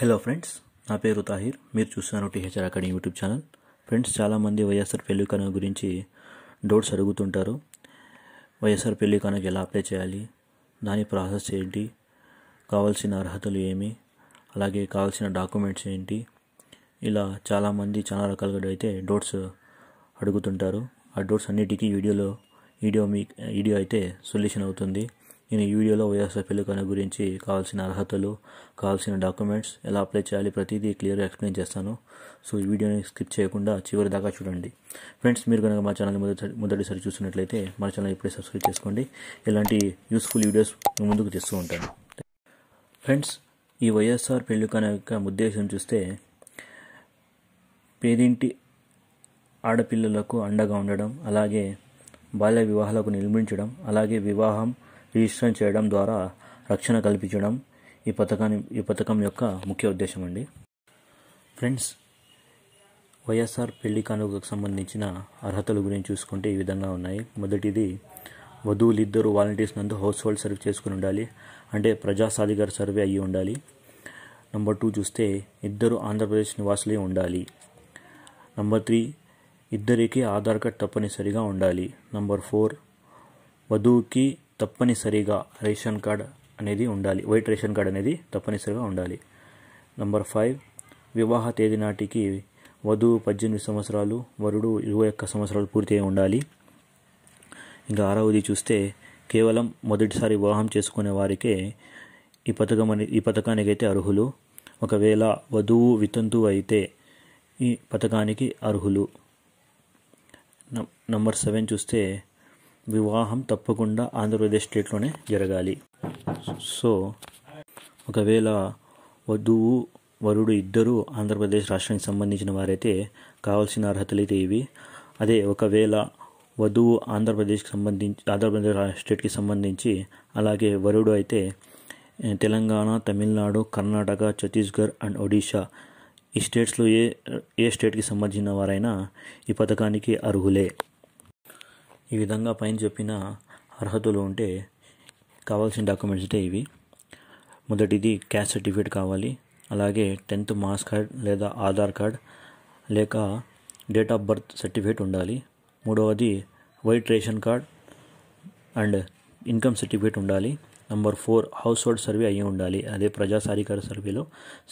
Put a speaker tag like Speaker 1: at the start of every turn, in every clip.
Speaker 1: hello friends నా పేరు తాహిర్ మీరు చూస్తున్నారు THR academy YouTube channel friends చాలామంది వైఎస్ఆర్ పెళ్లి కానుక గురించి డౌట్స్ అడుగుతుంటారు వైఎస్ఆర్ పెళ్లి కానుక ఎలా అప్లై చేయాలి దాని ప్రాసెస్ ఏంటి కావాల్సిన అర్హతలు ఏమి అలాగే కావాల్సిన డాక్యుమెంట్స్ ఏంటి ఇలా చాలామంది చాలా రకాలుగా అయితే డౌట్స్ అడుగుతుంటారు ఆ డౌట్స్ అన్నిటికీ వీడియోలో వీడియో మీ వీడియో అయితే సొల్యూషన్ అవుతుంది నేను ఈ వీడియోలో వైఎస్ఆర్ పెళ్ళికాన గురించి కావాల్సిన అర్హతలు కావాల్సిన డాక్యుమెంట్స్ ఎలా అప్లై చేయాలి ప్రతిదీ క్లియర్గా ఎక్స్ప్లెయిన్ చేస్తాను సో ఈ వీడియోని స్కిప్ చేయకుండా చివరి దాకా చూడండి ఫ్రెండ్స్ మీరు కనుక మా ఛానల్ మొదటి మొదటిసారి చూసినట్లయితే మా ఛానల్ ఇప్పుడే సబ్స్క్రైబ్ చేసుకోండి ఇలాంటి యూస్ఫుల్ వీడియోస్ ముందుకు తెస్తూ ఉంటాను ఫ్రెండ్స్ ఈ వైఎస్ఆర్ పెళ్ళికాన యొక్క ఉద్దేశం చూస్తే పేదింటి ఆడపిల్లలకు అండగా ఉండడం అలాగే బాల్య వివాహాలకు నిర్మించడం అలాగే వివాహం రిజిస్టర్ చేయడం ద్వారా రక్షణ కల్పించడం ఈ పథకాన్ని ఈ పథకం యొక్క ముఖ్య ఉద్దేశం అండి ఫ్రెండ్స్ వైఎస్ఆర్ పెళ్లి కానుకకు సంబంధించిన అర్హతల గురించి చూసుకుంటే ఈ విధంగా ఉన్నాయి మొదటిది వధువులు ఇద్దరు వాలంటీర్స్ నందు హౌస్ హోల్డ్ సర్వ్ చేసుకుని ఉండాలి అంటే ప్రజా సాధికార సర్వే అయ్యి ఉండాలి నంబర్ టూ చూస్తే ఇద్దరు ఆంధ్రప్రదేశ్ నివాసులే ఉండాలి నంబర్ త్రీ ఇద్దరికి ఆధార్ కార్డ్ తప్పనిసరిగా ఉండాలి నంబర్ ఫోర్ వధువుకి తప్పనిసరిగా రేషన్ కార్డ్ అనేది ఉండాలి వైట్ రేషన్ కార్డ్ అనేది తప్పనిసరిగా ఉండాలి నంబర్ ఫైవ్ వివాహ తేదీ నాటికి వధువు పద్దెనిమిది సంవత్సరాలు వరుడు ఇరవై ఒక్క సంవత్సరాలు పూర్తి అయి ఉండాలి ఇంకా ఆరవది చూస్తే కేవలం మొదటిసారి వివాహం చేసుకునే వారికే ఈ పథకం అనే ఈ పథకానికైతే అర్హులు ఒకవేళ వధువు వితంతు అయితే ఈ పథకానికి అర్హులు నంబర్ సెవెన్ చూస్తే వివాహం తప్పకుండా ఆంధ్రప్రదేశ్ స్టేట్లోనే జరగాలి సో ఒకవేళ వధువు వరుడు ఇద్దరూ ఆంధ్రప్రదేశ్ రాష్ట్రానికి సంబంధించిన వారైతే కావాల్సిన అర్హతలు అయితే ఇవి అదే ఒకవేళ వధువు ఆంధ్రప్రదేశ్కి సంబంధించి ఆంధ్రప్రదేశ్ స్టేట్కి సంబంధించి అలాగే వరుడు అయితే తెలంగాణ తమిళనాడు కర్ణాటక ఛత్తీస్గఢ్ అండ్ ఒడిషా ఈ స్టేట్స్లో ఏ ఏ స్టేట్కి సంబంధించిన వారైనా ఈ పథకానికి అర్హులే ఈ విధంగా పైన చెప్పిన అర్హతలు ఉంటే కావాల్సిన డాక్యుమెంట్స్ అంటే ఇవి మొదటిది క్యాస్ట్ సర్టిఫికేట్ కావాలి అలాగే టెన్త్ మార్క్స్ కార్డ్ లేదా ఆధార్ కార్డ్ లేక డేట్ ఆఫ్ బర్త్ సర్టిఫికేట్ ఉండాలి మూడవది white ration card and income certificate ఉండాలి number four household survey అయ్యి ఉండాలి అదే ప్రజా సాధికార సర్వేలో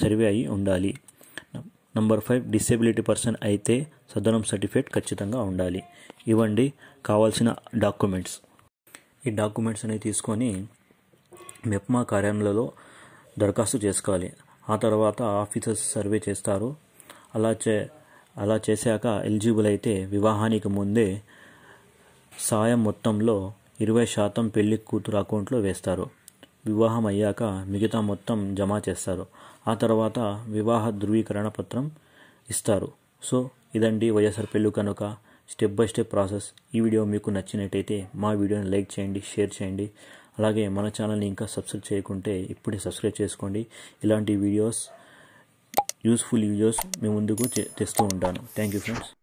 Speaker 1: సర్వే అయ్యి ఉండాలి నంబర్ ఫైవ్ డిసేబిలిటీ పర్సన్ అయితే సదనం సర్టిఫికేట్ ఖచ్చితంగా ఉండాలి ఇవ్వండి కావాల్సిన డాక్యుమెంట్స్ ఈ డాక్యుమెంట్స్ అనేవి తీసుకొని మెప్మా కార్యాలయంలో దరఖాస్తు చేసుకోవాలి ఆ తర్వాత ఆఫీసర్స్ సర్వే చేస్తారు అలా చే అలా చేశాక ఎలిజిబుల్ అయితే వివాహానికి ముందే సాయం మొత్తంలో ఇరవై శాతం పెళ్లి కూతురు అకౌంట్లో వేస్తారు వివాహం అయ్యాక మిగతా మొత్తం జమ చేస్తారు ఆ తర్వాత వివాహ ధృవీకరణ పత్రం ఇస్తారు సో ఇదండి వైఎస్ఆర్ పెళ్ళి కనుక స్టెప్ బై స్టెప్ ప్రాసెస్ ఈ వీడియో మీకు నచ్చినట్టయితే మా వీడియోని లైక్ చేయండి షేర్ చేయండి అలాగే మన ఛానల్ని ఇంకా సబ్స్క్రైబ్ చేయకుంటే ఇప్పుడే సబ్స్క్రైబ్ చేసుకోండి ఇలాంటి వీడియోస్ యూస్ఫుల్ వీడియోస్ మేము ముందుకు తెస్తూ ఉంటాను థ్యాంక్ యూ ఫ్రెండ్స్